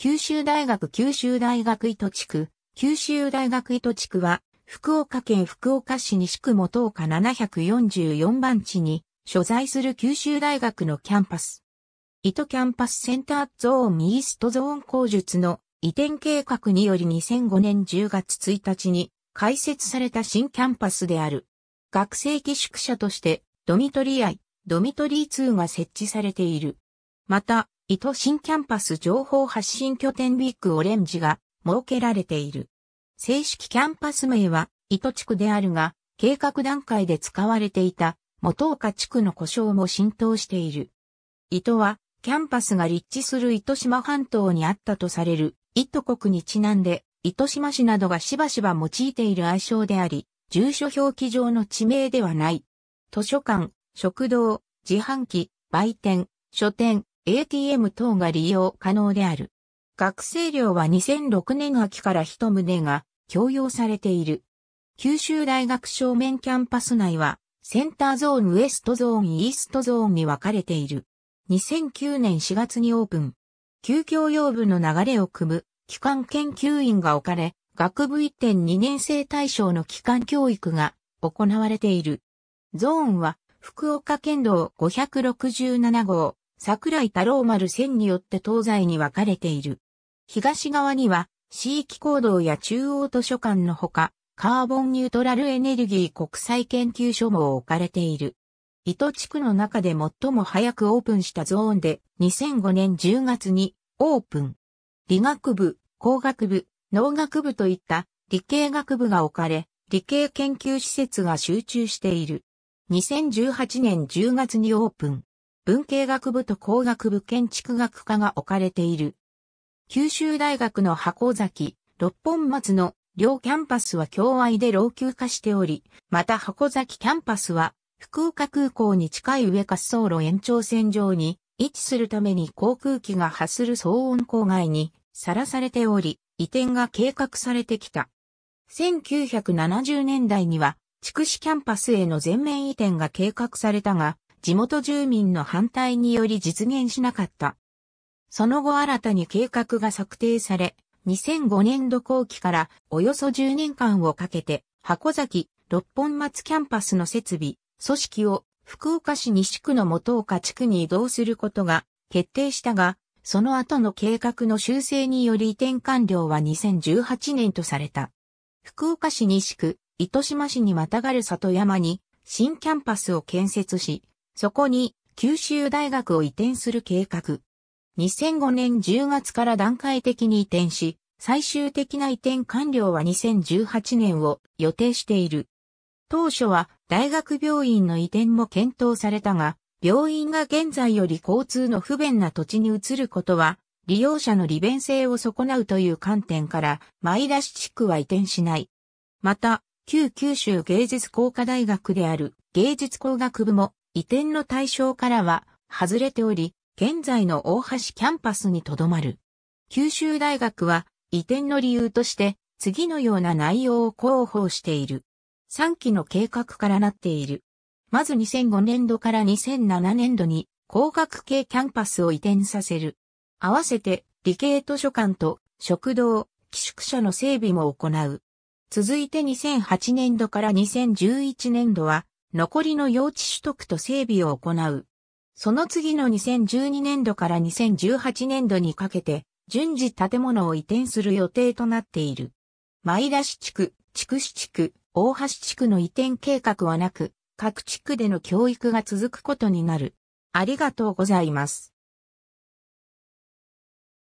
九州大学九州大学糸地区、九州大学糸地区は、福岡県福岡市西区元岡744番地に所在する九州大学のキャンパス。糸キャンパスセンターゾーンイーストゾーン工術の移転計画により2005年10月1日に開設された新キャンパスである。学生寄宿舎としてドミトリアイ、ドミトリー2が設置されている。また、伊都新キャンパス情報発信拠点ビッグオレンジが設けられている。正式キャンパス名は伊都地区であるが、計画段階で使われていた元岡地区の故障も浸透している。伊都は、キャンパスが立地する糸島半島にあったとされる、糸国にちなんで、糸島市などがしばしば用いている愛称であり、住所表記上の地名ではない。図書館、食堂、自販機、売店、書店、ATM 等が利用可能である。学生寮は2006年秋から一棟が共用されている。九州大学正面キャンパス内は、センターゾーンウエストゾーンイーストゾーンに分かれている。2009年4月にオープン。休教養部の流れを組む、機関研究員が置かれ、学部1.2年生対象の機関教育が行われている。ゾーンは、福岡県道567号、桜井太郎丸線によって東西に分かれている。東側には、地域行動や中央図書館のほか、カーボンニュートラルエネルギー国際研究所も置かれている。糸地区の中で最も早くオープンしたゾーンで2005年10月にオープン。理学部、工学部、農学部といった理系学部が置かれ、理系研究施設が集中している。2018年10月にオープン。文系学部と工学部建築学科が置かれている。九州大学の箱崎、六本松の両キャンパスは共愛で老朽化しており、また箱崎キャンパスは福岡空港に近い上滑走路延長線上に位置するために航空機が発する騒音郊外にさらされており、移転が計画されてきた。1970年代には、筑紫キャンパスへの全面移転が計画されたが、地元住民の反対により実現しなかった。その後新たに計画が策定され、2005年度後期からおよそ10年間をかけて、箱崎、六本松キャンパスの設備、組織を福岡市西区の元岡地区に移動することが決定したが、その後の計画の修正により移転完了は2018年とされた。福岡市西区、糸島市にまたがる里山に新キャンパスを建設し、そこに九州大学を移転する計画。2005年10月から段階的に移転し、最終的な移転完了は2018年を予定している。当初は大学病院の移転も検討されたが、病院が現在より交通の不便な土地に移ることは、利用者の利便性を損なうという観点から、前出し地区は移転しない。また、旧九州芸術工科大学である芸術工学部も移転の対象からは外れており、現在の大橋キャンパスにとどまる。九州大学は移転の理由として次のような内容を広報している。3期の計画からなっている。まず2005年度から2007年度に工学系キャンパスを移転させる。合わせて理系図書館と食堂、寄宿舎の整備も行う。続いて2008年度から2011年度は残りの用地取得と整備を行う。その次の2012年度から2018年度にかけて、順次建物を移転する予定となっている。前田市地区、筑市地区、大橋地区の移転計画はなく、各地区での教育が続くことになる。ありがとうございます。